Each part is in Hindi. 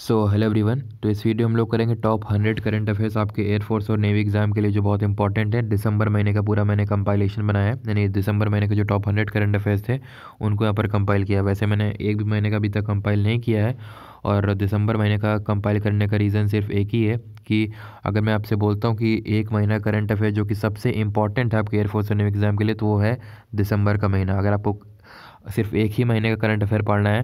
सो हेलो एवरीवन तो इस वीडियो हम लोग करेंगे टॉप 100 करंट अफेयर्स आपके एयरफोर्स और नेवी एग्जाम के लिए जो बहुत इंपॉर्टेंट है दिसंबर महीने का पूरा मैंने कंपाइलेशन बनाया है यानी दिसंबर महीने के जो टॉप 100 करंट अफेयर्स थे उनको यहाँ पर कंपाइल किया वैसे मैंने एक भी महीने का अभी तक कंपाइल नहीं किया है और दिसंबर महीने का कंपाइल करने का रीज़न सिर्फ एक ही है कि अगर मैं आपसे बोलता हूँ कि एक महीना करंट अफेयर जो कि सबसे इंपॉर्टेंट है आपके एयरफोर्स और नेवी एग्ज़ाम के लिए तो वो है दिसंबर का महीना अगर आपको सिर्फ एक ही महीने का करंट अफेयर पढ़ना है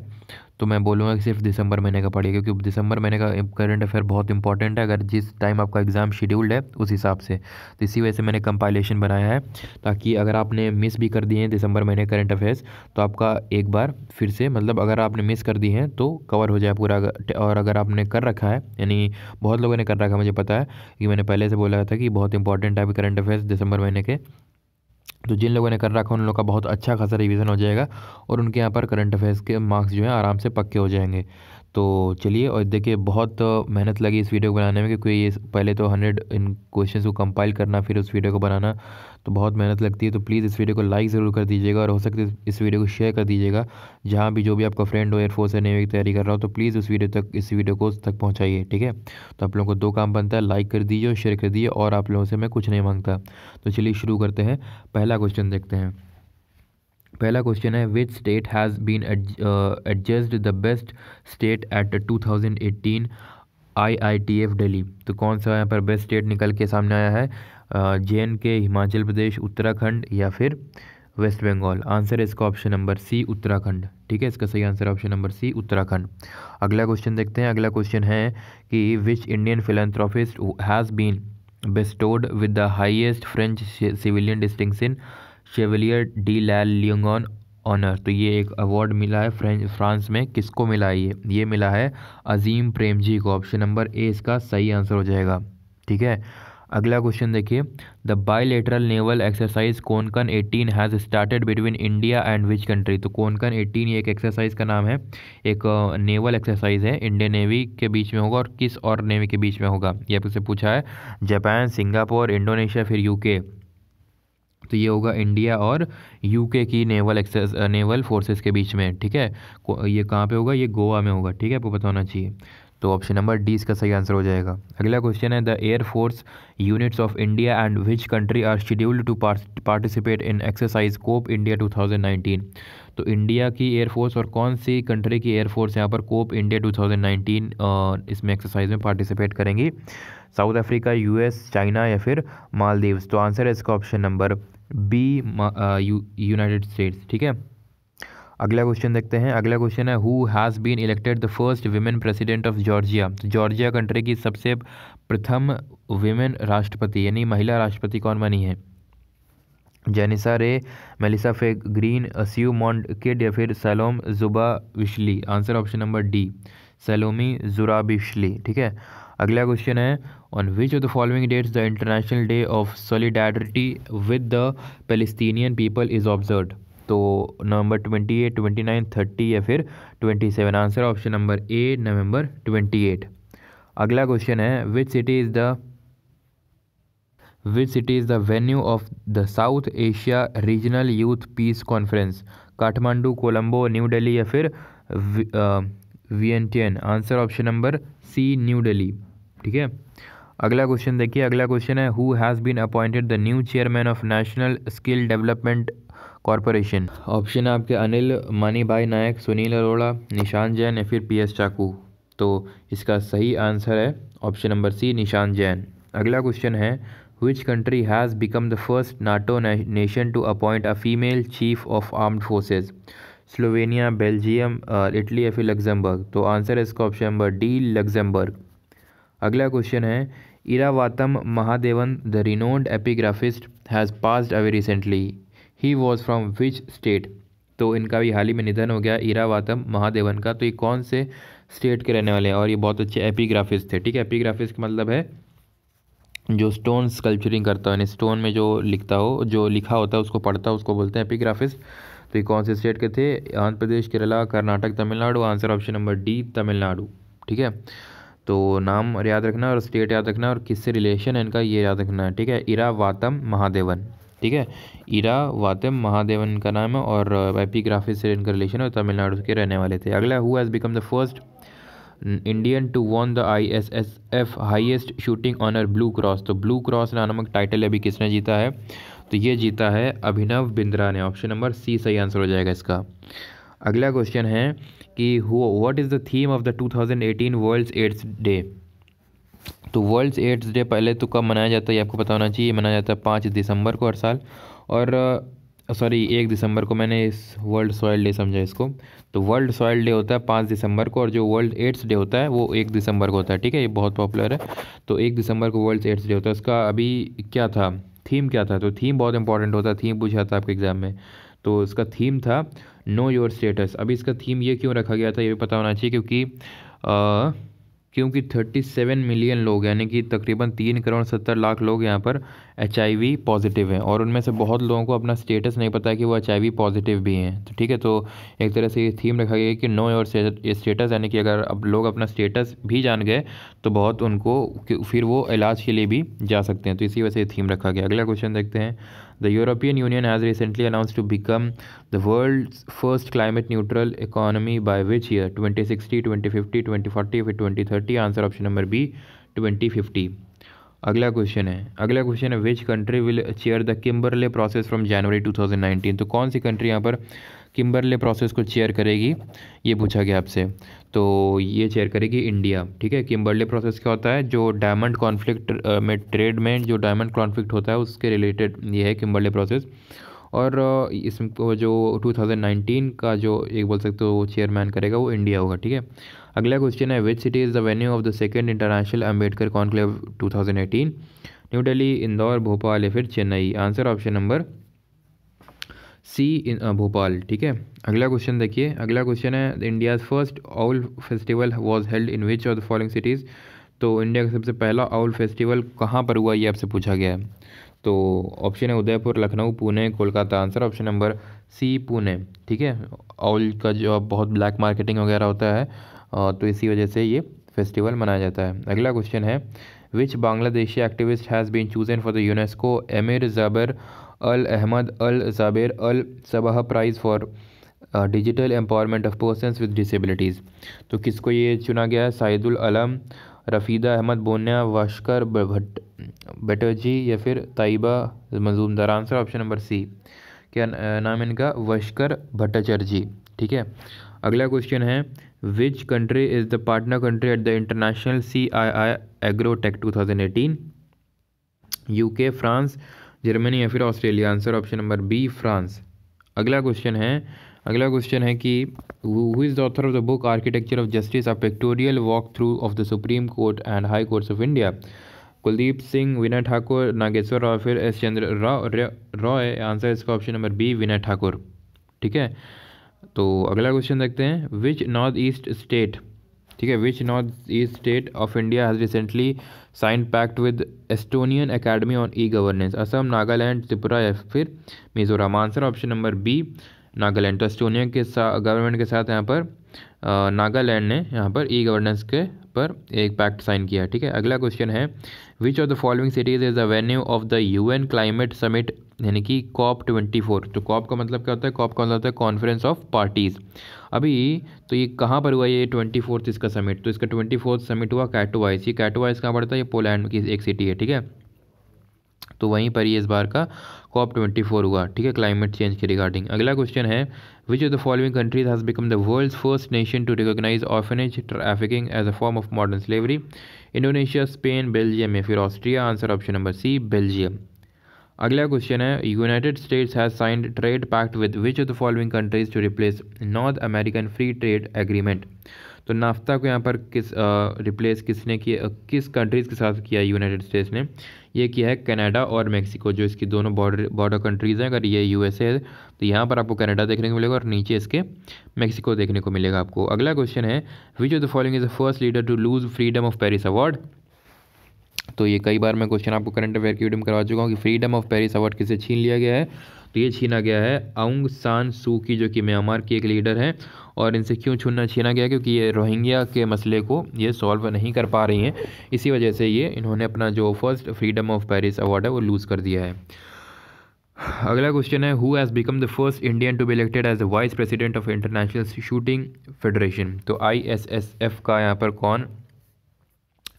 तो मैं बोलूँगा कि सिर्फ दिसंबर महीने का पढ़िए क्योंकि दिसंबर महीने का करंट अफेयर बहुत इंपॉर्टेंट है अगर जिस टाइम आपका एग्ज़ाम शेड्यूल्ड है उस हिसाब से तो इसी वजह से मैंने कंपाइलेशन बनाया है ताकि अगर आपने मिस भी कर दिए हैं दिसंबर महीने करंट अफेयर्स तो आपका एक बार फिर से मतलब अगर आपने मिस कर दी हैं तो कवर हो जाए पूरा और अगर आपने कर रखा है यानी बहुत लोगों ने कर रखा है मुझे पता है कि मैंने पहले से बोला था कि बहुत इंपॉर्टेंट है करंट अफेयर्स दिसंबर महीने के तो जिन लोगों ने कर रखा उन लोग का बहुत अच्छा खासा रिवीजन हो जाएगा और उनके यहाँ पर करंट अफेयर्स के मार्क्स जो हैं आराम से पक्के हो जाएंगे तो चलिए और देखिए बहुत मेहनत लगी इस वीडियो को बनाने में क्योंकि ये पहले तो हंड्रेड इन क्वेश्चन को कंपाइल करना फिर उस वीडियो को बनाना तो बहुत मेहनत लगती है तो प्लीज़ इस वीडियो को लाइक ज़रूर कर दीजिएगा और हो सकता है इस वीडियो को शेयर कर दीजिएगा जहाँ भी जो भी आपका फ्रेंड हो एयरफोर्स या नेवी की तैयारी कर रहा हो तो प्लीज़ उस वीडियो तक इस वीडियो को तक पहुँचाइए ठीक है तो आप लोगों को दो काम बनता है लाइक कर दीजिए और शेयर कर दीजिए और आप लोगों से मैं कुछ नहीं मांगता तो चलिए शुरू करते हैं पहला क्वेश्चन देखते हैं पहला क्वेश्चन है which state has been adjudged the best state at two thousand eighteen I I T F Delhi तो कौन सा यहाँ पर बेस्ट स्टेट निकल के सामने आया है जे एंड के हिमाचल प्रदेश उत्तराखंड या फिर वेस्ट बंगाल आंसर है इसका ऑप्शन नंबर सी उत्तराखंड ठीक है इसका सही answer option number C Uttarakhand अगला क्वेश्चन देखते हैं अगला क्वेश्चन है कि which Indian philanthropist has been bestowed with the highest French civilian distinction chevalier de la legion honour तो ये एक अवार्ड मिला है फ्रेंच फ्रांस में किसको मिला है ये ये मिला है अजीम प्रेम जी को ऑप्शन नंबर ए इसका सही आंसर हो जाएगा ठीक है अगला क्वेश्चन देखिए the bilateral naval exercise Konkan 18 has started between India and which country तो कोनकन 18 ये एक एक्सरसाइज का नाम है एक नेवल एक्सरसाइज है इंडियन नेवी के बीच में होगा और किस और नेवी के बीच में होगा ये आपसे पूछा है जापान सिंगापुर इंडोनेशिया फिर यूके तो ये होगा इंडिया और यूके की नेवल एक्सेस नेवल फोर्सेस के बीच में ठीक है ये कहाँ पे होगा ये गोवा में होगा ठीक है आपको पता होना चाहिए तो ऑप्शन नंबर डी इसका सही आंसर हो जाएगा अगला क्वेश्चन है the air force units of India and which country are scheduled to participate in exercise cope India 2019 तो इंडिया की एयरफोर्स और कौन सी कंट्री की एयरफोर्स यहाँ पर कोप इंडिया 2019 इसमें एक्सरसाइज में पार्टिसिपेट करेंगी साउथ अफ्रीका यूएस चाइना या फिर मालदीव्स तो आंसर है इसका option number B United States ठीक है अगला क्वेश्चन देखते हैं अगला क्वेश्चन है who has been elected the first women president of Georgia Georgia country की सबसे प्रथम वीमेन राष्ट्रपति यानी महिला राष्ट्रपति कौन बनी है जेनिसा रे मेलिसा फे ग्रीन अस्यू मॉन्ड किड या फिर Salome Zurabishvili answer option number D Salome Zurabishvili ठीक है अगला क्वेश्चन है on which of the following dates the international day of solidarity with the palestinian people is observed तो November twenty eight twenty nine thirty या फिर twenty seven answer option number A November twenty eight अगला क्वेश्चन है which city is the which city is the venue of the South Asia regional youth peace conference Kathmandu Colombo New Delhi या फिर Vientiane answer option number C New Delhi ठीक है अगला क्वेश्चन देखिए अगला क्वेश्चन है who has been appointed the new chairman of national skill development corporation option है आपके अनिल मानीभाई नायक सुनील अरोड़ा निशान जैन या फिर पी एस चाकू तो इसका सही आंसर है ऑप्शन नंबर सी निशान जैन अगला क्वेश्चन है which country has become the first NATO nation to appoint a female chief of armed forces Slovenia Belgium Italy या फिर लग्जमबर्ग तो आंसर है इसका ऑप्शन नंबर डी लग्जमबर्ग अगला क्वेश्चन है Iravatham Mahadevan, the renowned epigraphist, has passed away recently. He was from which state? तो इनका भी हाल ही में निधन हो गया इरावातम महादेवन का तो ये कौन से स्टेट के रहने वाले हैं और ये बहुत अच्छे एपीग्राफिस थे ठीक है एपीग्राफिस का मतलब है जो स्टोन स्कल्पचरिंग करता है यानी स्टोन में जो लिखता हो जो लिखा होता है उसको पढ़ता हो उसको बोलते हैं एपीग्राफिस तो ये कौन से स्टेट के थे Andhra Pradesh Kerala Karnataka Tamil Nadu answer option number D Tamil Nadu ठीक है तो नाम याद रखना और स्टेट याद रखना और किससे रिलेशन है इनका ये याद रखना है ठीक है इरावातम महादेवन ठीक है इरा वातम महादेवन का नाम है और एपीग्राफी से इनका रिलेशन है तमिलनाडु के रहने वाले थे अगला हुआ has become the first Indian to won the I S S F highest shooting honour blue cross तो ब्लू क्रॉस नामक टाइटल अभी किसने जीता है तो ये जीता है अभिनव बिंद्रा ने ऑप्शन नंबर सी सही आंसर हो जाएगा इसका अगला क्वेश्चन है कि what is the theme of the 2018 world's AIDS day तो वर्ल्ड्स एड्स डे पहले तो कब मनाया जाता है ये आपको पता होना चाहिए मनाया जाता है पाँच दिसंबर को हर साल और सॉरी एक दिसंबर को मैंने इस वर्ल्ड सॉयल डे समझा इसको तो वर्ल्ड सॉयल डे होता है पाँच दिसंबर को और जो वर्ल्ड एड्स डे होता है वो एक दिसंबर को होता है ठीक है ये बहुत पॉपुलर है तो एक दिसंबर को वर्ल्ड एड्स डे होता है उसका अभी क्या था थीम क्या था तो थीम बहुत इंपॉर्टेंट होता है थीम पूछा था आपके एग्ज़ाम में तो इसका थीम था नो योर स्टेटस अभी इसका थीम ये क्यों रखा गया था ये भी पता होना चाहिए क्योंकि आ, क्योंकि 37 मिलियन लोग यानी कि तकरीबन तीन करोड़ सत्तर लाख लोग यहाँ पर एच पॉजिटिव हैं और उनमें से बहुत लोगों को अपना स्टेटस नहीं पता है कि वो एच पॉजिटिव भी हैं तो ठीक है तो एक तरह से ये थीम रखा गया है कि नो योर स्टेटस यानी कि अगर अब लोग अपना स्टेटस भी जान गए तो बहुत उनको फिर वो इलाज के लिए भी जा सकते हैं तो इसी वजह से थीम रखा गया अगला क्वेश्चन देखते हैं The European Union has recently announced to become the world's first climate neutral economy by which year 2060, 2050, 2040, 2030. Answer option number B 2050. अगला क्वेश्चन है अगला क्वेश्चन है which country will chair the Kimberley process from January 2019 तो कौन सी कंट्री यहाँ पर किम्बरले प्रोसेस को चेयर करेगी ये पूछा गया आपसे तो ये चेयर करेगी इंडिया ठीक है किम्बरले प्रोसेस क्या होता है जो डायमंड कॉन्फ्लिक्ट में ट्रेड में जो डायमंड कॉन्फ्लिक्ट होता है उसके रिलेटेड ये है किम्बरले प्रोसेस और इस जो 2019 का जो एक बोल सकते हो चेयरमैन करेगा वो इंडिया होगा ठीक है अगला क्वेश्चन है which city is the venue of the second international Ambedkar conclave to New Delhi Indore Bhopal या फिर Chennai answer option number C Bhopal ठीक है अगला क्वेश्चन देखिए अगला क्वेश्चन है India's first owl festival was held in which of the following cities तो इंडिया का सबसे पहला आउल फेस्टिवल कहाँ पर हुआ ये आपसे पूछा गया है तो ऑप्शन है Udaipur Lucknow Pune Kolkata answer option number C Pune ठीक है ऑयल का जो बहुत ब्लैक मार्केटिंग वगैरह होता है तो इसी वजह से ये फेस्टिवल मनाया जाता है अगला क्वेश्चन है which Bangladeshi activist has been chosen for the UNESCO Emir Jaber Al Ahmad Al Jaber Al Sabah prize for digital empowerment of person with disabilities तो किसको ये चुना गया है साइदुल अलम रफ़ीदा अहमद बोनिया वाशकर भट्ट बटर्जी या फिर Taiba Majumdar answer option number C क्या नाम इनका वशकर भट्टाचार्य ठीक है अगला क्वेश्चन है which country is the partner country at the international C I I agro tech two thousand eighteen U K France Germany या फिर Australia answer option number B France अगला क्वेश्चन है अगला क्वेश्चन है कि who is the author of the book architecture of justice a pictorial walk through of the supreme court and high courts of India Kuldeep Singh Vinay Thakur Nageswara Rao फिर एस चंद्र रॉय आंसर इसका option number B Vinay Thakur ठीक है तो अगला क्वेश्चन देखते हैं विच नॉर्थ ईस्ट स्टेट ठीक है which north east state of India has recently sign pact with Estonian academy on E governance Assam Nagaland Tripura या फिर Mizoram answer option number B Nagaland तो एस्टोनिया के साथ गवर्नमेंट के साथ यहाँ पर नागालैंड ने यहाँ पर ई e गवर्नेंस के पर एक पैक्ट साइन किया ठीक है अगला क्वेश्चन है which of the following cities is the venue of the UN climate summit यानी कि कॉप ट्वेंटी फोर तो कॉप का मतलब क्या होता है कॉप का मतलब होता है कॉन्फ्रेंस ऑफ पार्टीज़ अभी तो ये कहाँ पर हुआ ये ट्वेंटी फोर्थ इसका समिट तो इसका ट्वेंटी फोर्थ समिट हुआ कैटोवाइस ये कैटोवाइस कहाँ पड़ता है ये पोलैंड की एक सिटी है ठीक है तो वहीं पर ये इस बार का कॉप ट्वेंटी फोर हुआ ठीक है क्लाइमेट चेंज के रिगार्डिंग अगला क्वेश्चन है which of the following countries has become the world first nation to recognise offage trafficking as a form of modern slavery Indonesia Spain Belgium या फिर Austria answer option number C Belgium अगला क्वेश्चन है United States has signed trade pact with which of the following countries to replace North American free trade agreement तो नाफ्ता को यहाँ पर किस रिप्लेस किसने किया किस कंट्रीज़ के साथ किया यूनाइटेड स्टेट्स ने ये किया है कनाडा और मैक्सिको जो इसकी दोनों बॉर्डर बॉर्डर कंट्रीज़ हैं अगर ये यूएसए है तो यहाँ पर आपको कनाडा देखने को मिलेगा और नीचे इसके मैक्सिको देखने को मिलेगा आपको अगला क्वेश्चन है which of the following is the first leader to lose freedom of Paris award तो ये कई बार मैं क्वेश्चन आपको करंट अफेयर की वीडियो में करवा चुका हूँ कि फ्रीडम ऑफ पेरिस अवार्ड किसे छीन लिया गया है तो ये छीना गया है अंग सान सू की जो कि म्यांमार की एक लीडर हैं और इनसे क्यों छूना छीना गया क्योंकि ये रोहिंग्या के मसले को ये सॉल्व नहीं कर पा रही हैं इसी वजह से ये इन्होंने अपना जो first freedom of Paris award है वो लूज़ कर दिया है अगला क्वेश्चन है who has become the first Indian to be elected as the vice president of international shooting federation तो आई एस एस एफ का यहाँ पर कौन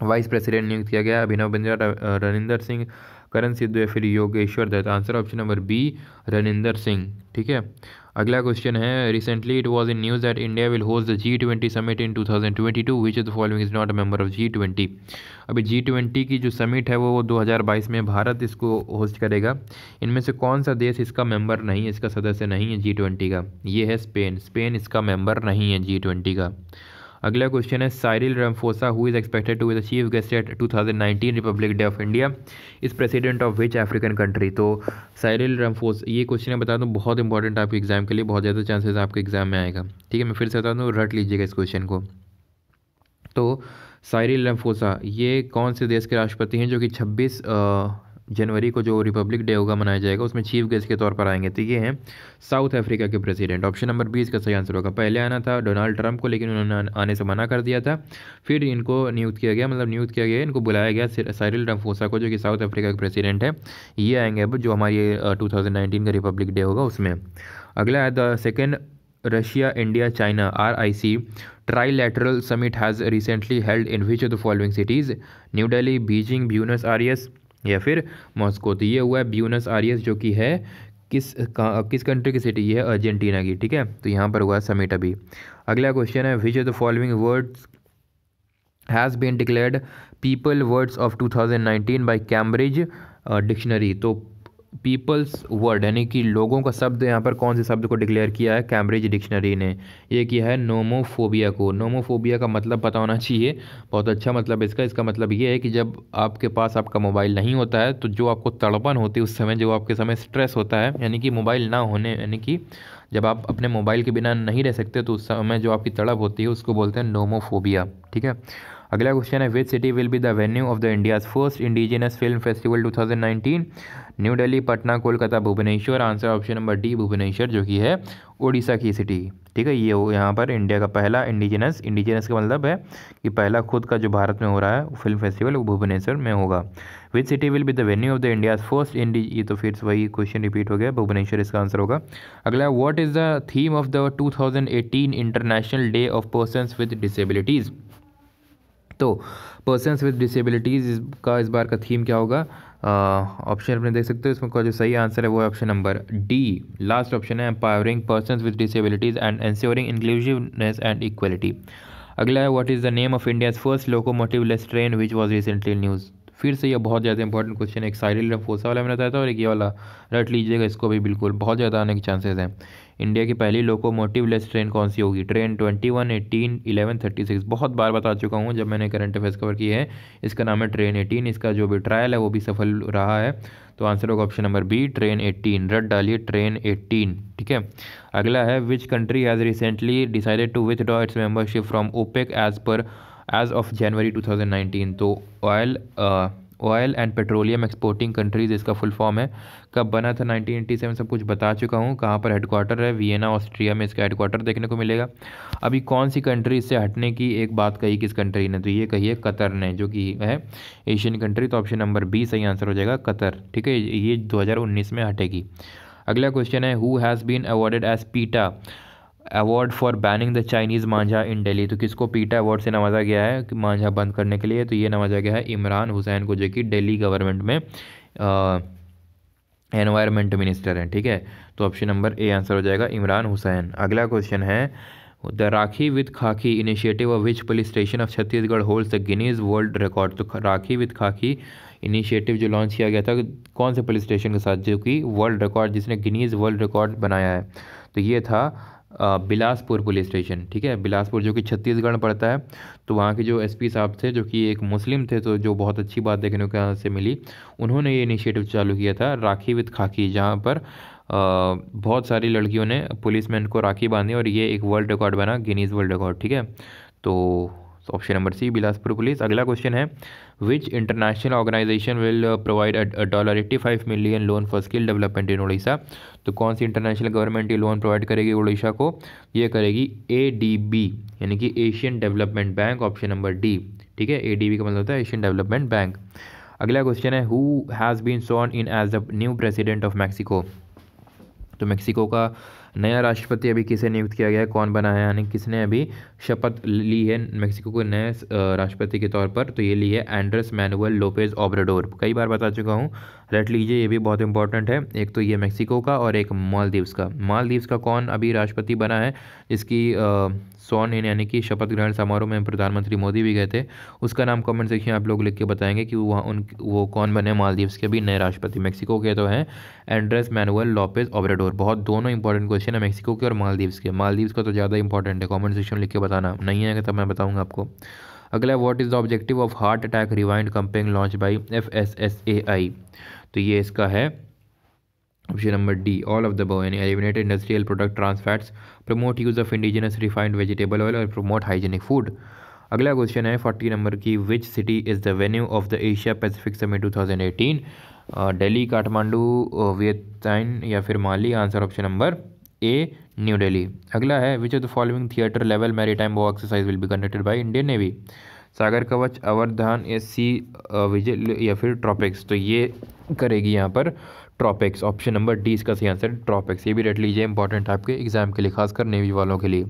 वाइस प्रेसिडेंट नियुक्त किया गया अभिनव बिंद्रा रनिंदर सिंह करण सिद्धू या फिर Yogeshwar Dutt answer option number B Raninder Singh ठीक है अगला क्वेश्चन है recently it was in news that India will host the G twenty summit in two thousand twenty two which the following is not a member of G twenty अभी जी ट्वेंटी की जो समिट है वो दो हज़ार बाईस में भारत इसको होस्ट करेगा इनमें से कौन सा देश इसका मेंबर नहीं है इसका सदस्य नहीं है जी ट्वेंटी का ये है स्पेन स्पेन इसका मेंबर नहीं है जी ट्वेंटी का अगला क्वेश्चन है Cyril Ramaphosa who is expected to is the chief guest at two thousand nineteen Republic Day of India is president of which African country तो साइरिल रमफोस ये क्वेश्चन मैं बता दूँ बहुत इंपॉर्टेंट आपके एग्जाम के लिए बहुत ज़्यादा चांसेस आपके एग्जाम में आएगा ठीक है मैं फिर से बता दूँ रट लीजिएगा इस क्वेश्चन को तो साइरिल रमफोसा ये कौन से देश के राष्ट्रपति हैं जो कि छब्बीस जनवरी को जो रिपब्लिक डे होगा मनाया जाएगा उसमें चीफ गेस्ट के तौर पर आएंगे तो ये हैं साउथ अफ्रीका के प्रेसिडेंट ऑप्शन नंबर बीस का सही आंसर होगा पहले आना था डोनाल्ड ट्रंप को लेकिन उन्होंने आने से मना कर दिया था फिर इनको नियुक्त किया गया मतलब नियुक्त किया गया इनको बुलाया गया साइरिल रफोसा को जो कि साउथ अफ्रीका के प्रेसिडेंट है ये आएंगे अब जो हमारी टू का रिपब्लिक डे होगा उसमें अगला है the second Russia India China R I C summit has recently held in which of the following cities New Delhi Beijing Buenos Aires या फिर मॉस्को तो ये हुआ है ब्यूनस आरियस जो कि है किस किस कंट्री की सिटी है अर्जेंटीना की ठीक है तो यहाँ पर हुआ समिट अभी अगला क्वेश्चन है which of the following words has been declared people words of 2019 by Cambridge dictionary तो पीपल्स वर्ड यानी कि लोगों का शब्द यहाँ पर कौन से शब्द को डिक्लेयर किया है कैम्ब्रिज डिक्शनरी ने ये किया है नोमोफोबिया को नोमोफोबिया का मतलब पता होना चाहिए बहुत अच्छा मतलब इसका इसका मतलब ये है कि जब आपके पास आपका मोबाइल नहीं होता है तो जो आपको तड़पन होती है उस समय जो आपके समय स्ट्रेस होता है यानी कि मोबाइल ना होने यानी कि जब आप अपने मोबाइल के बिना नहीं रह सकते तो उस समय जो आपकी तड़प होती है उसको बोलते हैं नोमोफोबिया ठीक है अगला क्वेश्चन है which city will be the venue of the India's first indigenous film festival 2019 New Delhi Patna Kolkata Bhubaneswar answer option number D Bhubaneswar जो कि है उड़ीसा की सिटी ठीक है ये हो यहाँ पर इंडिया का पहला इंडिजिनस इंडिजिनस का मतलब है कि पहला खुद का जो भारत में हो रहा है फिल्म फेस्टिवल वो भुवनेश्वर में होगा which city will be the venue of the India's first indie ये तो फिर वही क्वेश्चन रिपीट हो गया भुवनेश्वर इसका आंसर होगा अगला what is the theme of the two international day of person with disabilities तो पर्सनस विद डिसेबिलिटीज़ का इस बार का थीम क्या होगा ऑप्शन अपने देख सकते हो इसमें का जो सही आंसर है वो है option number D last option है empowering person with disabilities and ensuring inclusiveness and equality अगला है what is the name of India's first locomotive less train which was recently news फिर से ये बहुत ज़्यादा इंपॉर्टेंट क्वेश्चन है एक साइड फोसा वाला मैंने बताया था और एक ये वाला रट लीजिएगा इसको भी बिल्कुल बहुत ज़्यादा आने के चांसेस हैं इंडिया की पहली लोकोमोटिव लेस ट्रेन कौन सी होगी train twenty one eighteen eleven thirty six बहुत बार बता चुका हूँ जब मैंने करंट अफेयर्स कवर किए हैं इसका नाम है ट्रेन एटीन इसका जो भी ट्रायल है वो भी सफल रहा है तो आंसर होगा option number B train eighteen रट डालिए ट्रेन एट्टीन ठीक है अगला है which country has recently decided to with draw its membership from OPEC as per as of January nineteen तो oil oil and petroleum exporting countries इसका फुल फॉर्म है कब बना था 1987 सब कुछ बता चुका हूँ कहाँ पर हेडक्वार्टर है वियना ऑस्ट्रिया में इसका हेडक्वार्टर देखने को मिलेगा अभी कौन सी कंट्री इससे हटने की एक बात कही किस कंट्री ने तो ये कही है कतर ने जो कि है एशियन कंट्री तो ऑप्शन नंबर बी सही आंसर हो जाएगा कतर ठीक है ये दो में हटेगी अगला क्वेश्चन है who has been awarded as PETA award for banning the Chinese manjha in Delhi तो किसको पीटा अवार्ड से नवाजा गया है मांझा बंद करने के लिए तो ये नवाजा गया है इमरान हुसैन को जो कि दिल्ली गवर्नमेंट में एनवायरमेंट मिनिस्टर हैं ठीक है तो ऑप्शन नंबर ए आंसर हो जाएगा इमरान हुसैन अगला क्वेश्चन है the Rakhi with khaki initiative of which police station of Chhattisgarh holds the Guinness world record तो राखी विथ खाकी इनिशिएटिव जो लॉन्च किया गया था कौन से पुलिस स्टेशन के साथ जो कि वर्ल्ड रिकॉर्ड जिसने गिनीज वर्ल्ड रिकॉर्ड बनाया है तो ये था बिलासपुर पुलिस स्टेशन ठीक है बिलासपुर जो कि छत्तीसगढ़ पड़ता है तो वहाँ के जो एसपी साहब थे जो कि एक मुस्लिम थे तो जो बहुत अच्छी बात देखने को यहाँ से मिली उन्होंने ये इनिशिएटिव चालू किया था राखी विद खाकी जहाँ पर बहुत सारी लड़कियों ने पुलिस मैन को राखी बांधी और ये एक वर्ल्ड रिकॉर्ड बना गिनीज वर्ल्ड रिकॉर्ड ठीक है तो तो option number C Bilaspur police अगला क्वेश्चन है which international organisation will provide dollar eighty five million loan for skill development in Orissa तो कौन सी इंटरनेशनल गवर्नमेंट ये लोन प्रोवाइड करेगी उड़ीसा को ये करेगी ए यानी कि Asian development bank option number D ठीक है ए का मतलब होता है एशियन डेवलपमेंट बैंक अगला क्वेश्चन है who has been sworn in as the new president of Mexico तो मैक्सिको का नया राष्ट्रपति अभी किसे नियुक्त किया गया है कौन बना है यानी किसने अभी शपथ ली है मेक्सिको के नए राष्ट्रपति के तौर पर तो ये ली है एंड्रेस मैनुअल लोपेज ऑब्रेडोर कई बार बता चुका हूँ रट लीजिए ये भी बहुत इंपॉर्टेंट है एक तो ये मेक्सिको का और एक मालदीव्स का मालदीव्स का कौन अभी राष्ट्रपति बना है इसकी सौन इन यानी कि शपथ ग्रहण समारोह में प्रधानमंत्री मोदी भी गए थे उसका नाम कमेंट सेक्शन आप लोग लिख के बताएंगे कि वहाँ उन वो कौन बने मालदीव्स के भी नए राष्ट्रपति मेक्सिको के तो हैं एंड्रेस मैनुअल लॉपेज ऑब्रेडोर बहुत दोनों इंपॉर्टेंट क्वेश्चन है मेक्सिको के और मालदीव्स के मालदीव्स का तो ज़्यादा इंपॉर्टेंट है कॉमेंट सेक्शन लिख के बताना नहीं आएगा तब मैं बताऊँगा आपको अगला what is the objective of heart attack rewind campaign launch by F S S A I तो ये इसका है option number D all of the above यानी eliminate industrial product trans fats promote use of indigenous refined vegetable vegetable oil और प्रमोट hygienic फूड अगला क्वेश्चन है फोर्टी नंबर की which city is the venue of the Asia Pacific summit thousand Delhi Kathmandu Vietnam या फिर माली answer option number A new Delhi अगला है which of the following theatre level maritime वो exercise will be conducted by Indian navy Sagar Kavach अवरधान एस सी विजय या फिर ट्रॉपिक्स तो ये करेगी यहाँ पर ट्रॉपिक्स ऑप्शन नंबर डी इसका सही आंसर ट्रॉपिक्स ये भी रट लीजिए इंपॉर्टेंट आपके एग्जाम के लिए खासकर नेवी वालों के लिए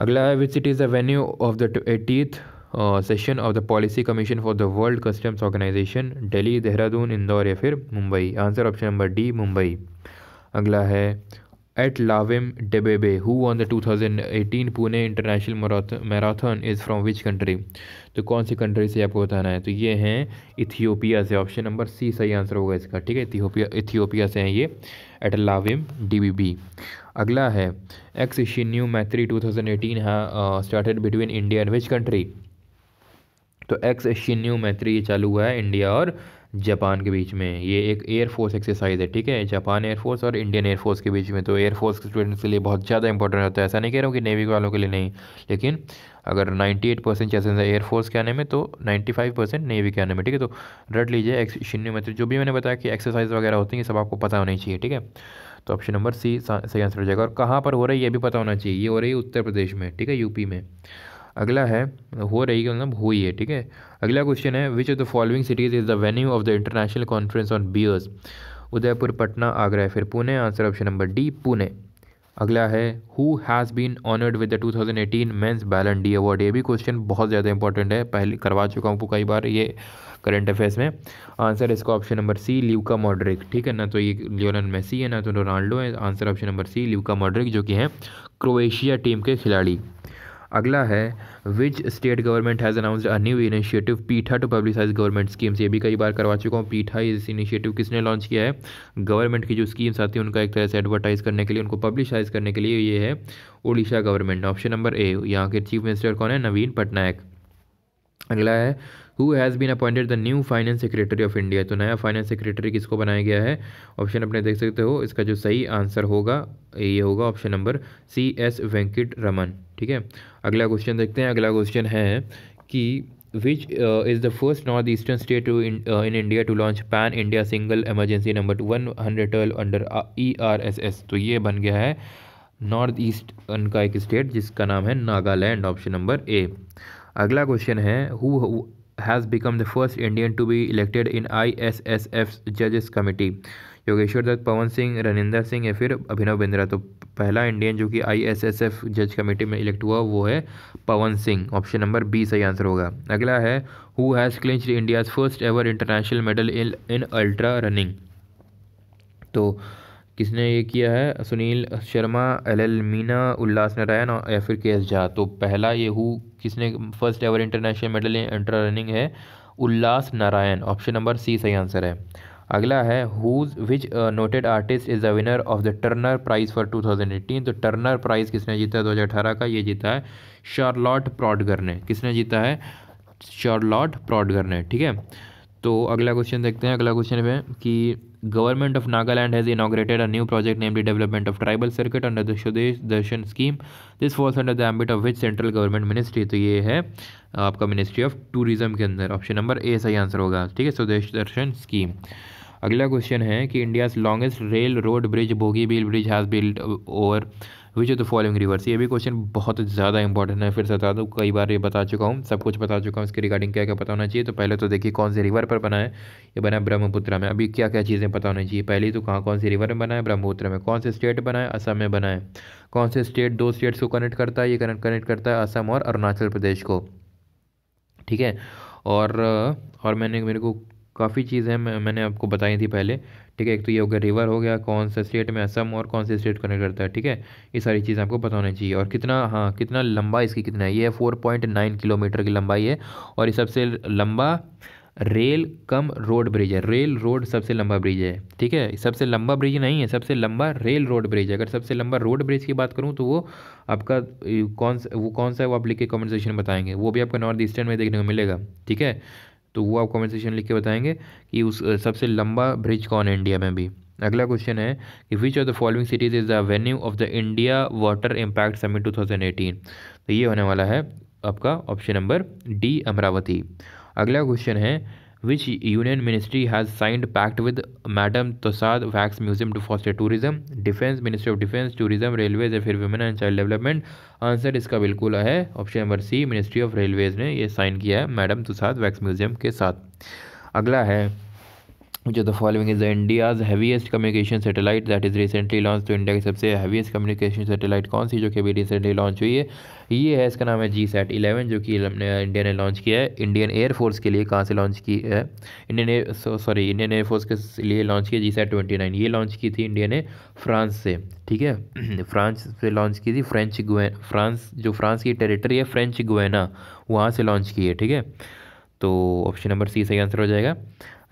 अगला है which it is the venue of the eightieth session of the policy commission for the world customs organisation Delhi Dehradun Indore या फिर Mumbai answer option number D Mumbai अगला है at Lavim Debebe, who won the 2018 Pune international marathon is from which country तो कौन सी कंट्री से आपको बताना है तो ये हैं इथियोपिया से ऑप्शन नंबर सी सही आंसर होगा इसका ठीक है इथियोपिया इथियोपिया से हैं ये एट लाविम डी अगला है एक्स शिन्यू मैत्री 2018 है started between India and which country तो एक्स शिन्यू मैत्री ये चालू हुआ है इंडिया और जापान के बीच में ये एक एयरफोर्स एक्सरसाइज है ठीक है जापान एयरफोर्स और इंडियन एयरफोर्स के बीच में तो एयरफोर्स के स्टूडेंट्स के लिए बहुत ज़्यादा इंपॉर्टेंट होता है ऐसा नहीं कह रहा हूँ कि नेवी वालों के लिए नहीं लेकिन अगर 98 परसेंट चांसेस है एयरफोर्स के आने में तो 95 परसेंट नेवी के आने में ठीक है तो रट लीजिए एक्स शून्य में तो जो भी मैंने बताया कि एक्सरसाइज वगैरह होती है सब आपको पता होना चाहिए ठीक है तो ऑप्शन नंबर सी सही आंसर हो जाएगा और कहाँ पर हो रही है ये भी पता होना चाहिए ये हो रही है उत्तर प्रदेश में ठीक है यूपी में अगला है हो रही है मतलब हुई है ठीक है अगला क्वेश्चन है which of the following cities is the venue of the international conference on bears Udaipur Patna Agra फिर Pune answer option number D Pune अगला है who has been honoured with the 2018 thousand eighteen men's ballon D award ये भी क्वेश्चन बहुत ज़्यादा इंपॉर्टेंट है पहले करवा चुका हूँ कई बार ये करंट अफेयर्स में आंसर इसका option number C Luka Modric ठीक है ना तो ये लियोनल मेसी है ना तो रोनाल्डो है answer option number C Luka Modric जो कि हैं क्रोएशिया टीम के खिलाड़ी अगला है which state government has announced a new initiative Pitha to publicise government schemes ये भी कई बार करवा चुका हूँ पीठा इस इनिशिएटिव किसने लॉन्च किया है गवर्नमेंट की जो स्कीम्स आती है उनका एक तरह से एडवर्टाइज करने के लिए उनको पब्लिसाइज करने के लिए ये है Orissa government option number A यहाँ के चीफ मिनिस्टर कौन है नवीन पटनायक अगला है who has been appointed the new finance secretary of India तो नया फाइनेंस सेक्रेटरी किसको बनाया गया है ऑप्शन अपने देख सकते हो इसका जो सही आंसर होगा ये होगा option number C S Venkat Raman ठीक है अगला क्वेश्चन देखते हैं अगला क्वेश्चन है कि which is first north eastern state to in India to launch pan India single emergency number one hundred twelve under E R S S तो ये बन गया है नॉर्थ ईस्ट का एक स्टेट जिसका नाम है नागालैंड ऑप्शन नंबर ए अगला क्वेश्चन है who has become the first Indian to be elected in ISSF's Judges Committee. Yogeshwar Dutt Pawan Singh Raninder Singh या फिर अभिनव बिंद्रा तो पहला इंडियन जो कि आईएसएसएफ जज कमेटी में इलेक्ट हुआ वो है Pawan Singh option number B सही आंसर होगा अगला है who has clinch India's first ever international medal in in ultra running तो किसने ये किया है सुनील शर्मा एल एल मीना उल्लास नारायण और या फिर के एस झा तो पहला ये हु किसने first ever international medal inter running है Ullas Narayan option number C सही आंसर है अगला है whose which noted artist is the winner of the Turner prize for 2018 तो टर्नर प्राइज़ किसने जीता है अठारह का ये जीता है शार्लॉट प्रॉडगर ने किसने जीता है शार्लॉट प्रॉडगर ने ठीक है तो अगला क्वेश्चन देखते हैं अगला क्वेश्चन है कि government of Nagaland has inaugurated a new project name development of tribal circuit under the Swadesh Darshan scheme this falls under the ambit of which central government ministry तो ये है uh, आपका मिनिस्ट्री ऑफ टूरिज्म के अंदर ऑप्शन नंबर ए सही आंसर होगा ठीक है स्वदेश दर्शन स्कीम अगला क्वेश्चन है कि India's longest rail road bridge Bogibeel bridge has build over which of the following rivers ये भी क्वेश्चन बहुत ज़्यादा इंपॉर्टेंट है फिर से बता दूँ कई बार ये बता चुका हूँ सब कुछ बता चुका हूँ इसके रिगार्डिंग क्या क्या पता होना चाहिए तो पहले तो देखिए कौन से रिवर पर बना है ये बना है ब्रह्मपुत्र में अभी क्या क्या चीज़ें पता होनी चाहिए पहली तो कहाँ कौन से रिवर में बना है ब्रह्मपुत्र में कौन से स्टेट बनाए असम में बनाए कौन से स्टेट दो स्टेट्स को कनेक्ट करता है ये कनेक्ट कनेक्ट करता है असम और अरुणाचल प्रदेश को ठीक है और और मैंने मेरे को काफ़ी चीज़ें मैंने आपको बताई थी पहले ठीक है एक तो ये हो गया रिवर हो गया कौन सा स्टेट में असम और कौन सा स्टेट कनेक्ट करता है ठीक है ये सारी चीज़ें आपको पता होनी चाहिए और कितना हाँ कितना लंबा इसकी कितना है ये फोर पॉइंट नाइन किलोमीटर की लंबाई है और ये सबसे लंबा रेल कम रोड ब्रिज है रेल रोड सबसे लंबा ब्रिज है ठीक है सबसे लंबा ब्रिज नहीं है सबसे लंबा रेल रोड ब्रिज है अगर सबसे लंबा रोड ब्रिज की बात करूँ तो वो आपका कौन सा वो कौन सा है वो आप लिख के कॉमेंट सेक्शन बताएंगे वो भी आपको नॉर्थ ईस्टर्न में देखने को मिलेगा ठीक है तो वो आप कमेंट सेक्शन लिख के बताएंगे कि उस सबसे लंबा ब्रिज कौन है इंडिया में भी अगला क्वेश्चन है कि which of the following cities is the venue of the India water impact summit two तो ये होने वाला है आपका ऑप्शन नंबर डी अमरावती अगला क्वेश्चन है which union ministry has signed pact with Madame Tussauds wax museum to for tourism defence ministry of defence tourism railways या फिर women and child development answer इसका बिल्कुल है option number C ministry of railways ने यह साइन किया है मैडम तुसाद वैक्स म्यूजियम के साथ अगला है which of the following is the India's heaviest communication satellite that is recently launched तो इंडिया की सबसे heaviest communication satellite कौन सी जो कि अभी recently launch हुई है ये है इसका नाम है जी सैट इलेवन जो कि हमने इंडिया ने लॉन्च किया है इंडियन एयरफोर्स के लिए कहाँ से लॉन्च की है Indian air sorry Indian air force के लिए लॉन्च किया जी सैट ट्वेंटी नाइन ये लॉन्च की थी इंडिया ने फ्रांस से ठीक है फ्रांस से लॉन्च की थी फ्रेंच गुए फ्रांस जो फ्रांस की टेरिटरी है फ्रेंच गुएना वहाँ से लॉन्च की है ठीक है तो ऑप्शन नंबर सी सही आंसर हो जाएगा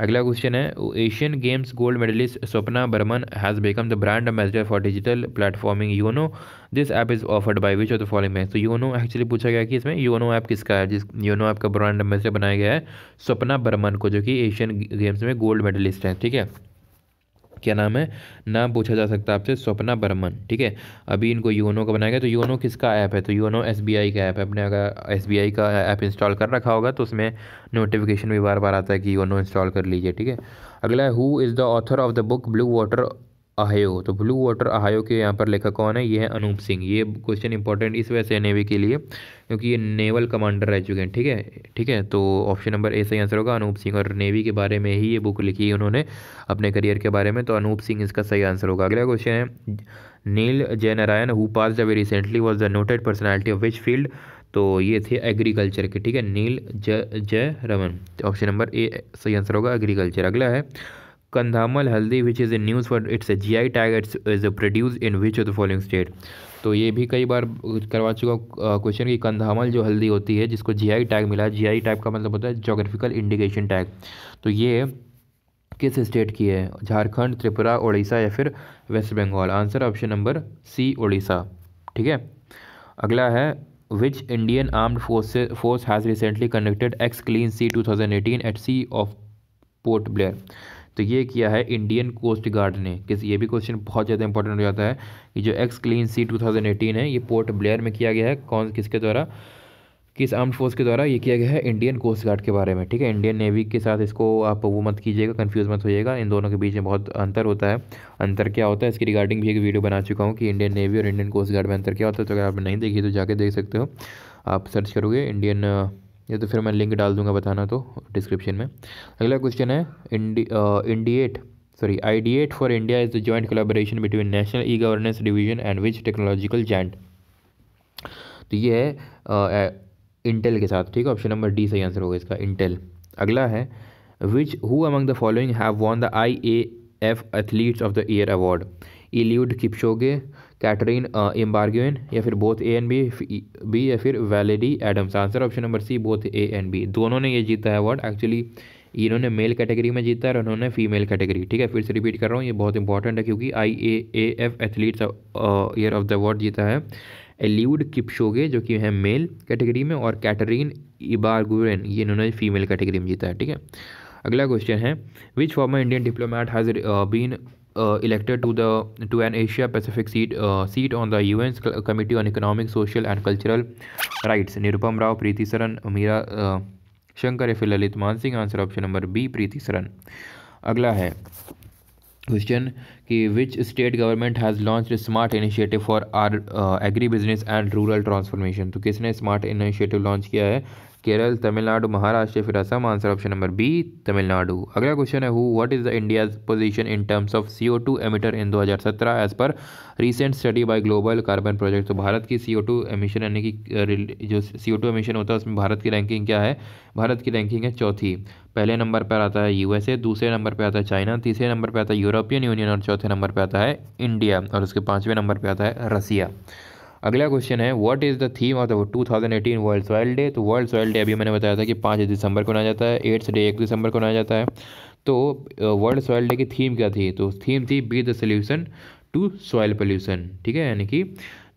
अगला क्वेश्चन है Asian games gold medallist Swapna Barman has become the brand ambassador for digital platforming YONO this app is offered by which of the following bank तो यूनो एक्चुअली पूछा गया कि इसमें यूनो ऐप किसका है जिस यूनो ऐप का ब्रांड एम्बेसडर बनाया गया है स्वप्ना बर्मन को जो कि एशियन गेम्स में गोल्ड मेडलिस्ट है ठीक है क्या नाम है नाम पूछा जा सकता है आपसे स्वप्ना बर्मन ठीक है अभी इनको योनो का बनाया गया तो योनो किसका ऐप है तो योनो एस का ऐप है अपने अगर एस का ऐप इंस्टॉल कर रखा होगा तो उसमें नोटिफिकेशन भी बार बार आता है कि योनो इंस्टॉल कर लीजिए ठीक है अगला है who is the author of the book blue water ahoy तो ब्लू वाटर आहयो के यहाँ पर लेखक कौन है ये है अनूप सिंह ये क्वेश्चन इंपॉर्टेंट इस वजह से नेवी के लिए क्योंकि ये नेवल कमांडर रह चुके हैं ठीक है ठीक है तो ऑप्शन नंबर ए सही आंसर होगा अनूप सिंह और नेवी के बारे में ही ये बुक लिखी है उन्होंने अपने करियर के बारे में तो अनूप सिंह इसका सही आंसर होगा अगला क्वेश्चन है Neel Jayanarayan who pass very recently was the noted personality of which field तो ये थे एग्रीकल्चर के ठीक है नील जय जय रमन ऑप्शन नंबर ए सही आंसर होगा एग्रीकल्चर अगला है Kandhamal Haldi which is a news for its a G I tag its is produce in which of the following state तो ये भी कई बार करवा चुका क्वेश्चन कि कंधामल जो हल्दी होती है जिसको जी आई टैग मिला जी आई टैग का मतलब होता है जोग्राफिकल इंडिकेशन टैग तो ये किस स्टेट की है झारखंड त्रिपुरा उड़ीसा या फिर west Bengal answer option number C Orissa ठीक है अगला है which Indian armed force force has recently conducted ex clean sea two thousand eighteen at sea off Port Blair तो ये किया है इंडियन कोस्ट गार्ड ने किस ये भी क्वेश्चन बहुत ज़्यादा इंपॉर्टेंट हो जाता है कि जो एक्स क्लीन सी 2018 है ये पोर्ट ब्लेयर में किया गया है कौन किसके द्वारा किस आर्म फोर्स के द्वारा ये किया गया है इंडियन कोस्ट गार्ड के बारे में ठीक है इंडियन नेवी के साथ इसको आप वो मत कीजिएगा कंफ्यूज मत होइएगा इन दोनों के बीच में बहुत अंतर होता है अंतर क्या होता है इसकी रिगार्डिंग भी एक वीडियो बना चुका हूँ कि इंडियन नेवी और इंडियन कोस्ट गार्ड में अंतर क्या होता है तो अगर आप नहीं देखिए तो जाके देख सकते हो आप सर्च करोगे इंडियन ये तो फिर मैं लिंक डाल दूंगा बताना तो डिस्क्रिप्शन में अगला क्वेश्चन है इंडी इंडिएट sorry ideate for India is the joint collaboration between national E governance division and which technological giant तो ये है इंटेल के साथ ठीक है ऑप्शन नंबर डी सही आंसर होगा इसका इंटेल अगला है which who among the following have won the I A F athletes of the year award Eliud Kipchoge Caterine Ibarguen या फिर both A and B B या फिर वैलेडी Adams answer option number C both A and B दोनों ने ये जीता है अवार्ड एक्चुअली इन्होंने मेल कैटेगरी में जीता है और उन्होंने फीमेल कैटेगरी ठीक है फिर से रिपीट कर रहा हूँ ये बहुत इंपॉर्टेंट है क्योंकि I A A F athletes year of the award जीता है एल्यूड किपशोगे जो कि है मेल कैटेगरी में और कैटरीन इबारगुरन ये इन्होंने फीमेल कैटेगरी में जीता है ठीक है अगला क्वेश्चन है which former Indian diplomat has been uh, elected to the to an Asia Pacific seat uh, seat on the UN's Committee on Economic, Social and Cultural Rights. Nirupam Rao, Preeti Saran, Meera uh, Shankar, या Lalit Man Singh. Answer option number B. Preeti Saran. अगला है क्वेश्चन कि which state government has launch smart initiative for R agri business and rural transformation तो किसने स्मार्ट इनिशिएटिव लॉन्च किया है केरल तमिलनाडु महाराष्ट्र फिर Assam answer option number B Tamil Nadu अगला क्वेश्चन है who what is the India's position in terms of C O two emitter in 2017 as per recent study by global carbon project तो भारत की सी ओ टू एमिशन यानी कि जो सी ओ टू एमिशन होता है उसमें भारत की रैंकिंग क्या है भारत की रैंकिंग है चौथी पहले नंबर पर आता है यूएसए दूसरे नंबर पर आता है चाइना तीसरे नंबर पर आता है यूरोपियन यूनियन और चौथे नंबर पर आता है इंडिया और उसके पाँचवें नंबर पर आता है रसिया अगला क्वेश्चन है what is the theme of the two thousand eighteen world soil day तो वर्ल्ड सॉयल डे अभी मैंने बताया था कि पाँच दिसंबर को मनाया जाता है एट्थ डे एक दिसंबर को मनाया जाता है तो वर्ल्ड सॉयल डे की थीम क्या थी तो थीम थी be the solution to soil pollution ठीक है यानी कि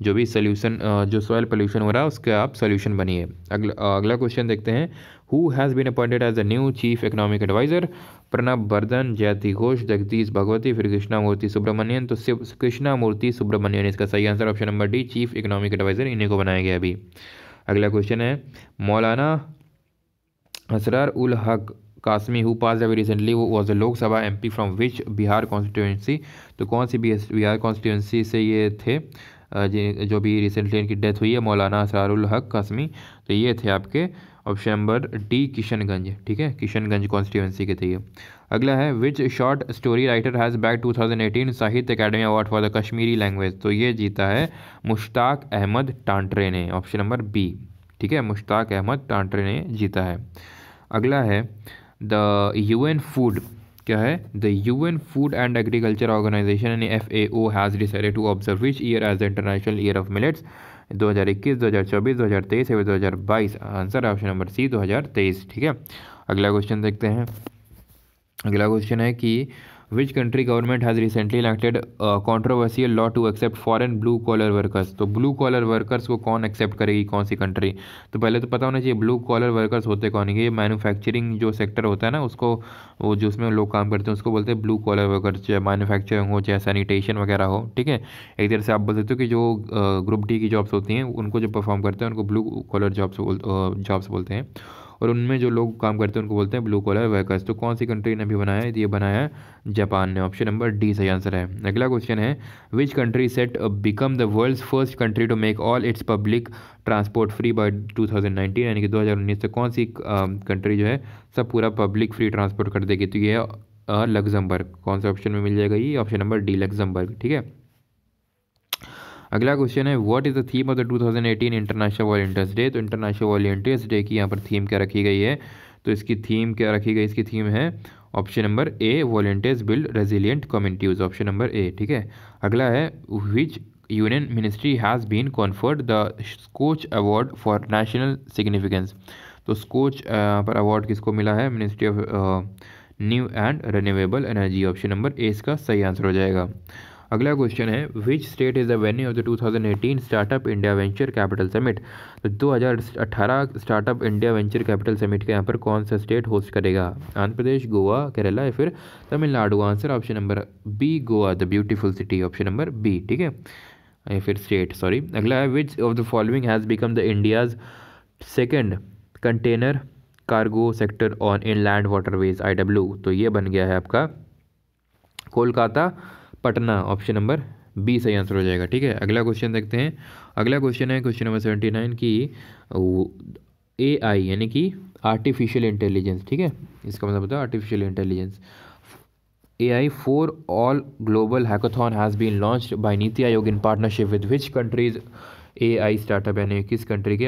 जो भी सोल्यूशन जो सॉयल पोल्यूशन हो रहा है उसका आप सोल्यूशन बनिए अगला अगला क्वेश्चन देखते हैं who has been appointed as a new chief economic adviser Pranab Bardhan Jayati Ghosh Jagdish Bhagwati फिर कृष्णामूर्ति सुब्रमण्यन तो कृष्णा कृष्णामूर्ति सुब्रमण्यन इसका सही answer option number D chief economic adviser इन्हीं को बनाया गया अभी अगला क्वेश्चन है मौलाना Asrar ul Haq Qasmi who pass away recently was a Lok Sabha M P from which Bihar constituency तो कौन सी बिहार कॉन्स्टिट्यूंसी से ये थे जो भी रिसेंटली इनकी डेथ हुई है मौलाना असरारुल हक कासमी तो ये थे आपके ऑप्शन नंबर डी किशनगंज ठीक है किशनगंज कॉन्स्टिट्यूंसी के थे ये अगला है which short story writer has bagged 2018 Sahitya Akademi award for the Kashmiri language तो ये जीता है मुश्ताक अहमद टांटरे ने ऑप्शन नंबर बी ठीक है मुश्ताक अहमद टांटरे ने जीता है अगला है द एन फूड क्या है the U N food and agriculture organisation यानी F A O has decided to observe which year as the international year of millets 2021, 2024, 2023 एवं बाईस आंसर ऑप्शन नंबर सी 2023 ठीक है अगला क्वेश्चन देखते हैं अगला क्वेश्चन है कि which country government has recently elected controversial law to accept foreign blue collar workers तो ब्लू कॉलर वर्कर्स को कौन एक्सेप्ट करेगी कौन सी कंट्री तो पहले तो पता होना चाहिए ब्लू कॉलर वर्कर्स होते कौन है ये मैनुफैक्चरिंग जो सेक्टर होता है ना उसको वो जो उसमें लोग काम करते हैं उसको बोलते हैं ब्लू कॉलर वर्कर्स चाहे मैनुफैक्चरिंग हो चाहे सैनिटेशन वगैरह हो ठीक है एक तरह से आप बोल सकते हो कि जो ग्रुप डी की जॉब्स होती हैं उनको जो परफॉर्म करते हैं उनको ब्लू कॉलर जॉब्स जॉब्स बोलते हैं और उनमें जो लोग काम करते हैं उनको बोलते हैं ब्लू कॉलर वर्कर्स तो कौन सी कंट्री ने अभी बनाया है ये बनाया है जापान ने ऑप्शन नंबर डी सही आंसर है अगला क्वेश्चन है which country set become the world first country to make all its public transport free by two यानी कि दो से कौन सी कंट्री जो है सब पूरा पब्लिक फ्री ट्रांसपोर्ट कर देगी तो ये लग्जमबर्ग कौन सा ऑप्शन में मिल जाएगा ये ऑप्शन नंबर डी लग्जमबर्ग ठीक है अगला क्वेश्चन है what is the theme of the 2018 international volunteers day तो इंटरनेशनल वॉलेंटियर्स डे की यहाँ पर थीम क्या रखी गई है तो इसकी थीम क्या रखी गई इसकी थीम है option number A volunteers build resilient communities option number A ठीक है अगला है which union ministry has been conferred the Skoch award for national significance तो स्कोच पर अवार्ड किसको मिला है ministry of new and renewable energy option number A इसका सही आंसर हो जाएगा अगला क्वेश्चन है which state is the venue of the 2018 startup India venture capital summit तो 2018 startup India venture capital summit का यहाँ पर कौन सा स्टेट होस्ट करेगा आंध्र प्रदेश गोवा केरला या फिर Tamil Nadu answer option number B Goa the beautiful city option number B ठीक है या फिर स्टेट सॉरी अगला है which of the following has become the India's second container cargo sector on inland waterways I W तो ये बन गया है आपका Kolkata Patna option number B सही आंसर हो जाएगा ठीक है अगला क्वेश्चन देखते हैं अगला क्वेश्चन है क्वेश्चन नंबर सेवेंटी नाइन की ए आई यानी कि आर्टिफिशियल इंटेलिजेंस ठीक है इसका मतलब बताओ artificial intelligence A I for all global hackathon has been launch by NITI Aayog in partnership with which countries A I startup यानी किस कंट्री के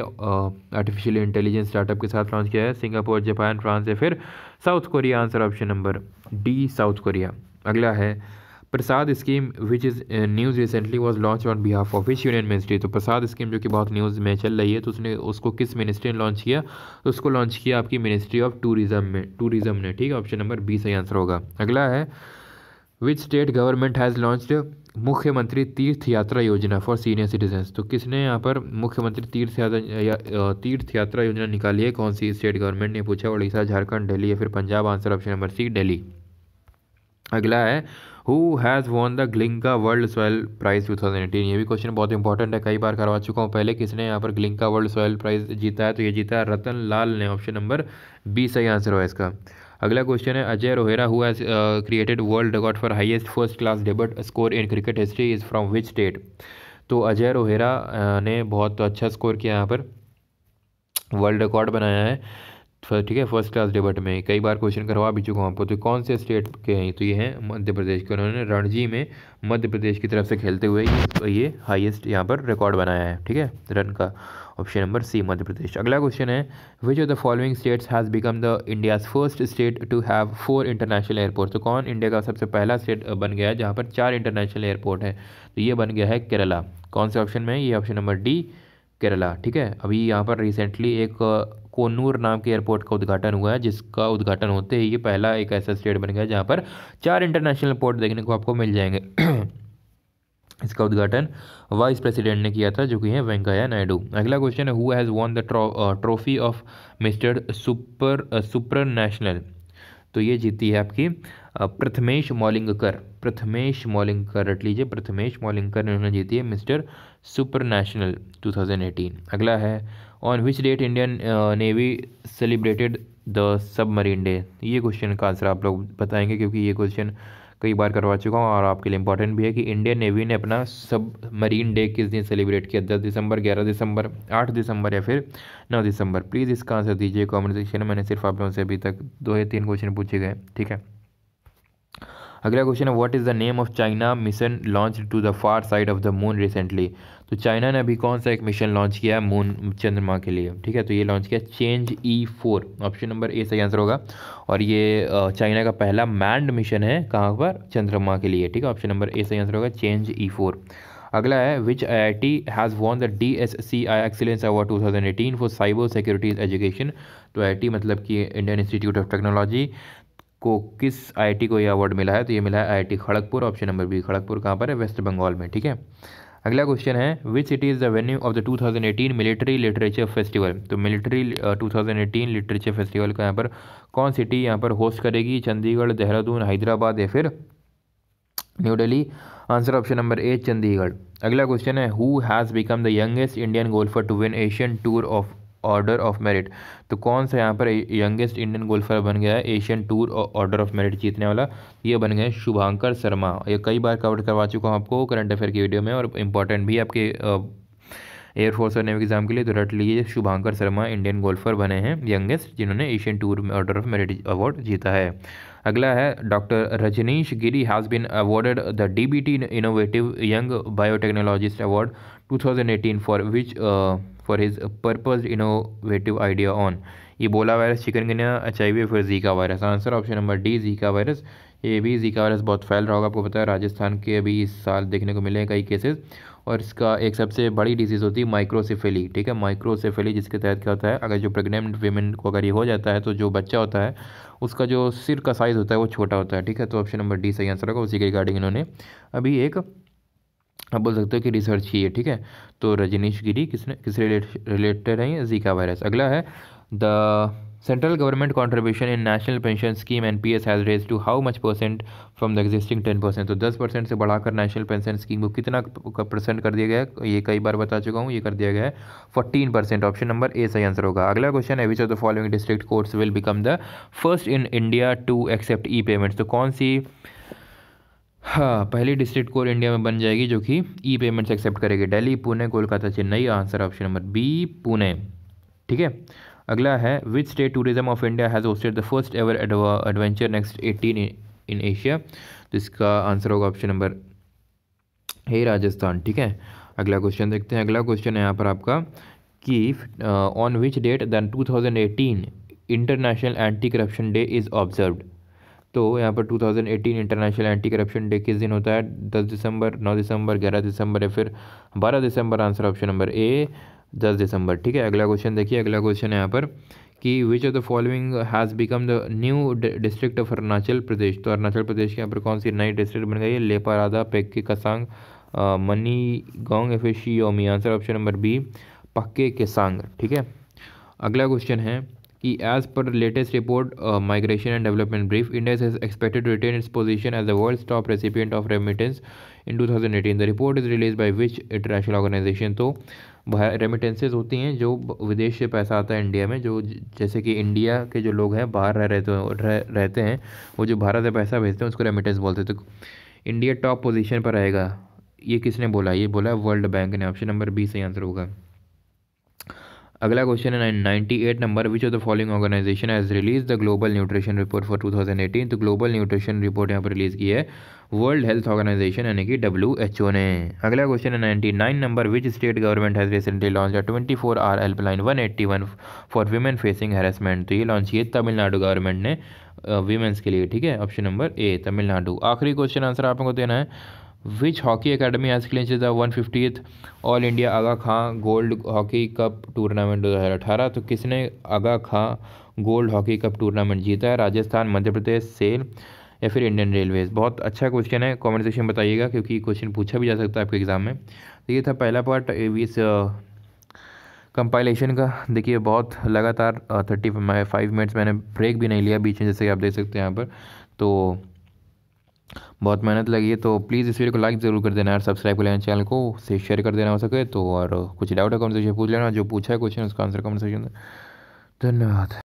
आर्टिफिशियल इंटेलिजेंस स्टार्टअप के साथ लॉन्च किया है सिंगापुर जापान फ्रांस या फिर South Korea answer option number D South Korea अगला है PRASAD scheme which is news recently was launch on behalf of which union ministry तो प्रसाद स्कीम जो कि बहुत न्यूज़ में चल रही है तो उसने उसको किस मिनिस्ट्री ने लॉन्च किया तो उसको लॉन्च किया आपकी मिनिस्ट्री ऑफ टूरिज्म में टूरिज्म ने ठीक है ऑप्शन नंबर बी सही आंसर होगा अगला है which state government has launch Mukhyamantri Tirth यात्रा योजना फॉर सीनियर सिटीजन्स तो किसने यहाँ पर मुख्यमंत्री तीर्थ यात्रा तीर्थ यात्रा योजना निकाली है कौन सी स्टेट गवर्नमेंट ने पूछा उड़ीसा झारखंड दिल्ली या फिर Punjab answer option number C Delhi अगला है who has won the Glinka world soil prize two thousand eighteen ये भी क्वेश्चन बहुत इंपॉर्टेंट है कई बार करवा चुका हूँ पहले किसने यहाँ पर ग्लिंका वर्ल्ड सोयल प्राइज़ जीता है तो ये जीता है रतन लाल ने ऑप्शन नंबर बी सही आंसर हुआ इसका अगला क्वेश्चन है Ajay Rohera who created world record for highest first class debut score in cricket history is from which state तो अजय रोहेरा uh, ने बहुत अच्छा स्कोर किया यहाँ पर वर्ल्ड रिकॉर्ड बनाया है फर्स्ट ठीक है फर्स्ट क्लास डिबेट में कई बार क्वेश्चन करवा भी चुका हूँ आपको तो कौन से स्टेट के हैं तो ये हैं मध्य प्रदेश के उन्होंने रणजी में मध्य प्रदेश की तरफ से खेलते हुए ये, ये हाईएस्ट यहाँ पर रिकॉर्ड बनाया है ठीक है रन का ऑप्शन नंबर सी मध्य प्रदेश अगला क्वेश्चन है which of the following states has become the India's first state to have four international airport तो कौन इंडिया का सबसे पहला स्टेट बन गया है जहाँ पर चार इंटरनेशनल एयरपोर्ट है तो ये बन गया है केरला कौन से ऑप्शन में ये ऑप्शन नंबर डी केरला ठीक है अभी यहाँ पर रिसेंटली एक कोनूर नाम के एयरपोर्ट का उद्घाटन हुआ है जिसका उद्घाटन होते ही ये पहला एक ऐसा स्टेट बन गया जहाँ पर चार इंटरनेशनल पोर्ट देखने को आपको मिल जाएंगे इसका उद्घाटन वाइस प्रेसिडेंट ने किया था जो कि है वेंकैया नायडू अगला क्वेश्चन है who has won the trophy of mister super super national तो ये जीती है आपकी प्रथमेश मौलिंगकर प्रथमेश मौलिंगकर रट लीजिए प्रथमेश मौलिंगकर ने उन्होंने जीती है मिस्टर सुपर नेशनल टू अगला है on which date Indian navy celebrated the submarine day ये क्वेश्चन का आंसर आप लोग बताएंगे क्योंकि ये क्वेश्चन कई बार करवा चुका हूँ और आपके लिए इंपॉर्टेंट भी है कि इंडियन नेवी ने अपना सब मरीन डे किस दिन सेलिब्रेट किया दस दिसंबर ग्यारह दिसंबर आठ दिसंबर या फिर नौ दिसंबर प्लीज़ इसका आंसर दीजिए कॉमेंट सेक्शन में मैंने सिर्फ आप लोगों से अभी तक दो या तीन क्वेश्चन पूछे गए ठीक है अगला क्वेश्चन है what is the name of China mission launch to the far side of the moon recently तो चाइना ने अभी कौन सा एक मिशन लॉन्च किया है मून चंद्रमा के लिए ठीक है तो ये लॉन्च किया Chang'e four option number A सही आंसर होगा और ये चाइना का पहला मैंड मिशन है कहाँ पर चंद्रमा के लिए ठीक है ऑप्शन नंबर ए सही आंसर होगा चेंज ई फोर अगला है which I I T has won the D S C I excellence award two thousand eighteen for cyber securities education तो आई आई टी मतलब कि इंडियन इंस्टीट्यूट ऑफ टेक्नोलॉजी को किस आईटी को यह अवार्ड मिला है तो ये मिला है IIT Kharagpur option number B Kharagpur कहाँ पर है वेस्ट बंगाल में ठीक है अगला क्वेश्चन है which city is the venue of the 2018 military literature festival तो मिलिट्री 2018 लिटरेचर फेस्टिवल का यहाँ पर कौन सिटी यहाँ पर होस्ट करेगी चंडीगढ़ देहरादून हैदराबाद या फिर new Delhi answer option number A Chandigarh अगला क्वेश्चन है who has become the youngest Indian golfer to win Asian tour of order of merit तो कौन सा यहाँ पर यंगेस्ट इंडियन गोल्फर बन गया है Asian tour order of merit जीतने वाला ये बन गए शुभांकर शर्मा ये कई बार कवर करवा चुका हूँ आपको करंट अफेयर की वीडियो में और इंपॉर्टेंट भी आपके एयरफोर्स और नेवी एग्जाम के लिए तो रट लीजिए शुभांकर शर्मा इंडियन गोल्फर बने हैं यंगेस्ट जिन्होंने एशियन टूर में ऑर्डर ऑफ मेरिट अवार्ड जीता है अगला है doctor Rajneesh Giri has been awarded the DBT innovative young biotechnologist award 2018 for which for his purpose innovative idea on Ebola virus chikungunya H I फिर Zika virus answer option number D Zika virus ये भी जीका वायरस बहुत फैल रहा होगा आपको पता है राजस्थान के अभी इस साल देखने को मिले हैं कई केसेस और इसका एक सबसे बड़ी डिजीज़ होती है माइक्रोसिफेली ठीक है माइक्रोसिफेली जिसके तहत क्या होता है अगर जो प्रेग्नेंट वीमेन को अगर ये हो जाता है तो जो बच्चा होता है उसका जो सिर का साइज़ होता है वो छोटा होता है ठीक है तो ऑप्शन नंबर डी सही आंसर होगा उसी के रिगार्डिंग इन्होंने अभी एक आप बोल सकते हो कि रिसर्च की है ठीक है तो रजनीश गिरी किसने किस रिलेटेड है जीका वायरस अगला है the central contribution in national pension scheme N P S has raised to how much percent from the existing ten percent तो दस परसेंट से बढ़ाकर नेशनल पेंशन स्कीम को कितना परसेंट कर दिया गया है ये कई बार बता चुका हूँ ये कर दिया गया है fourteen percent option number A सही आंसर होगा अगला क्वेश्चन है which of the following district courts will become the first in India to accept e payments तो कौन सी हाँ पहली डिस्ट्रिक्ट कोर्ट इंडिया में बन जाएगी जो कि ई पेमेंट्स एक्सेप्ट करेगी Delhi Pune Kolkata Chennai answer option number B Pune ठीक है अगला है which state tourism of India has hosted the first ever adventure next eighteen in Asia तो इसका आंसर होगा ऑप्शन नंबर हे राजस्थान ठीक है अगला क्वेश्चन देखते हैं अगला क्वेश्चन है यहाँ पर आपका कि on which date then two thousand eighteen international anti corruption day is observed तो यहाँ पर 2018 इंटरनेशनल एंटी करप्शन डे किस दिन होता है 10 दिसंबर 9 दिसंबर 11 दिसंबर या फिर 12 दिसंबर आंसर ऑप्शन नंबर ए दस दिसंबर ठीक है अगला क्वेश्चन देखिए अगला क्वेश्चन है यहाँ पर कि which of the following has become the new district of Arunachal Pradesh तो अरुणाचल प्रदेश के यहाँ पर कौन सी नई डिस्ट्रिक्ट बन गई है लेपा राधा पेक्के कसांग मनी गोंग या फिर आंसर ऑप्शन नंबर बी पक्के केसांग ठीक है अगला क्वेश्चन है कि as per latest report migration and development brief India is expected to retain its position as the world top recipient of remittance in two thousand eighteen the report is release by which international organisation तो रेमिटेंसेज होती हैं जो विदेश से पैसा आता है इंडिया में जो जैसे कि इंडिया के जो लोग हैं बाहर रह रहते हैं रह, रहते हैं वो जो भारत में पैसा भेजते हैं उसको रेमिटेंस बोलते हैं तो इंडिया टॉप पोजीशन पर रहेगा ये किसने बोला ये बोला वर्ल्ड बैंक ने ऑप्शन नंबर बी सही आंसर होगा अगला क्वेश्चन है ninety eight number which of the following organisation has release the global nutrition report for two thousand eighteen तो ग्लोबल न्यूट्रिशन रिपोर्ट यहाँ पर रिलीज़ की है वर्ल्ड हेल्थ ऑर्गेनाइजेशन यानी कि डब्ल्यू एच ओ ने अगला क्वेश्चन है ninety nine number which state government has recently launch twenty four hour helpline one eighty one for women facing harassment तो ये लॉन्च किए तमिलनाडु गवर्नमेंट ने वीमेंस uh, के लिए ठीक है ऑप्शन नंबर ए तमिलनाडु आखिरी क्वेश्चन आंसर आप को देना है which hockey academy has clinch the one fifty all India Aga Khan gold hockey cup tournament दो हज़ार अठारह तो किसने Aga Khan gold hockey cup tournament जीता है राजस्थान मध्य प्रदेश सेल या फिर इंडियन रेलवेज़ बहुत अच्छा क्वेश्चन है कमेंट सेक्शन में बताइएगा क्योंकि क्वेश्चन पूछा भी जा सकता है आपके एग्ज़ाम में तो ये था पहला पार्ट इस कंपाइलेशन का देखिए बहुत लगातार थर्टी फाइव मिनट्स मैंने ब्रेक भी नहीं लिया बीच में जैसे कि आप देख सकते हैं यहाँ पर तो बहुत मेहनत लगी है तो प्लीज़ इस वीडियो को लाइक ज़रूर कर देना और सब्सक्राइब कर लेना चैनल को से शेयर कर देना हो सके तो और कुछ डाउट है सेक्शन पूछ लेना जो पूछा है क्वेश्चन उसका आंसर में धन्यवाद